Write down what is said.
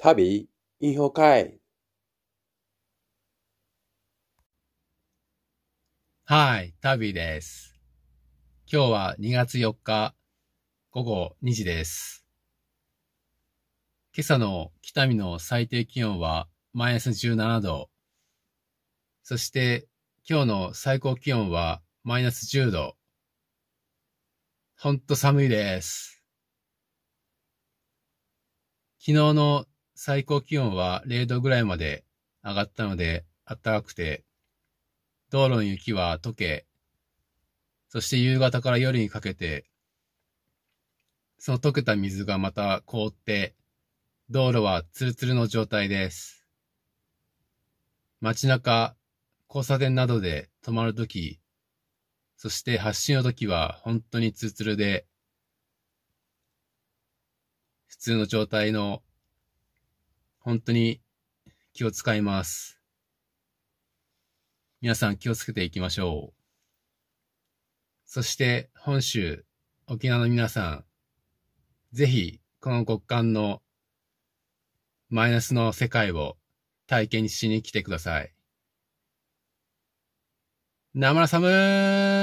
旅、インフォ会。はい、旅です。今日は2月4日午後2時です。今朝の北見の最低気温はマイナス17度。そして今日の最高気温はマイナス10度。ほんと寒いです。昨日の最高気温は0度ぐらいまで上がったので暖かくて、道路の雪は溶け、そして夕方から夜にかけて、その溶けた水がまた凍って、道路はツルツルの状態です。街中、交差点などで止まるとき、そして発進のときは本当にツルツルで、普通の状態の本当に気を使います。皆さん気をつけていきましょう。そして本州、沖縄の皆さん、ぜひこの極寒のマイナスの世界を体験しに来てください。生らサム。ー